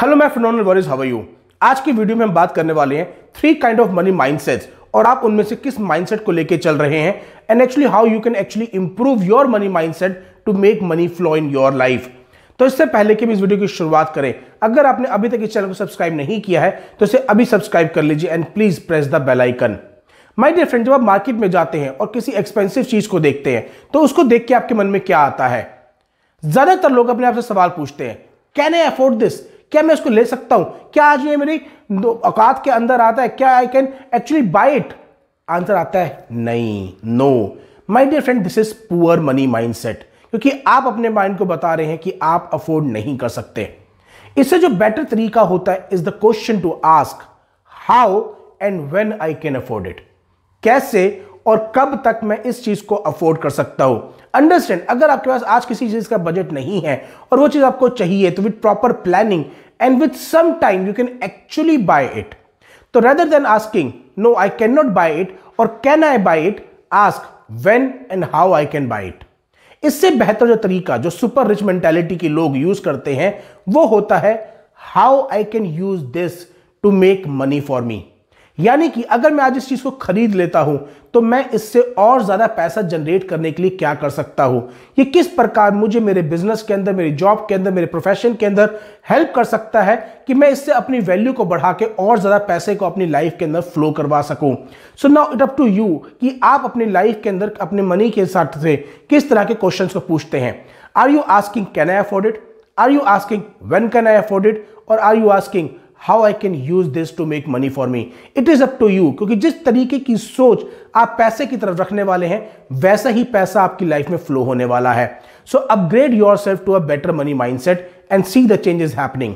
Hello मैं फिनोनल worries हवा you आज की वीडियो में हम बात करने वाले हैं three kind of money mindsets और आप उनमें से किस माइंडसेट को लेके चल रहे हैं and actually how you can actually improve your money mindset to make money flow in your life तो इससे पहले कि हम इस वीडियो की शुरुआत करें अगर आपने अभी तक इस चैनल को सब्सक्राइब नहीं किया है तो इसे अभी सब्सक्राइब कर लीजिए and please press the bell icon my dear friend जब आप मार्केट में जाते हैं और किसी एक्सपेंसिव चीज को देखते हैं तो उसको देख के आपके मन में क्या आता है ज्यादातर लोग अपने आप से सवाल पूछते हैं कैन आई अफोर्ड दिस क्या मैं उसको ले सकता हूं क्या आज ये मेरी औकात के अंदर आता है क्या I can actually buy it answer आता है नहीं no my dear friend this is poor money mind set क्योंकि आप अपने माइंड को बता रहे हैं कि आप अफोर्ड नहीं कर सकते इससे जो बेटर तरीका होता है is the question to ask how and when I can afford it कैसे और कब तक मैं इस चीज को अफोर्ड कर सकता हूं अंडरस्टैंड अगर आपके पास आज किसी चीज का बजट नहीं है और वो चीज आपको चाहिए तो with proper planning and with some time you can actually buy it. So rather than asking, no, I cannot buy it or can I buy it, ask when and how I can buy it. इससे बेहतर जो तरीका जो super rich mentality के लोग use करते हैं वो होता है how I can use this to make money for me यानी कि अगर मैं आज इस चीज़ को खरीद लेता हूं तो मैं इससे और ज़्यादा पैसा जनरेट करने के लिए क्या कर सकता हूं ये किस प्रकार मुझे मेरे बिजनेस के अंदर मेरी जॉब के अंदर मेरे प्रोफेशन के अंदर हेल्प कर सकता है कि मैं इससे अपनी वैल्यू को बढ़ा के और ज़्यादा पैसे को अपनी लाइफ के अंदर फ्लो करवा सकूं so now it up to you कि आप अपनी लाइफ के अंदर अपने मनी के साथ से किस तरह के क्वेश्चन को पूछते हैं are you asking can I afford it are you asking when can I afford it और are you asking how I can use this to make money for me it is up to you क्योंकि जिस तरीके की सोच आप पैसे की तरफ रखने वाले हैं वैसा ही पैसा आपकी लाइफ में फ्लो होने वाला है so upgrade yourself to a better money mind set and see the changes happening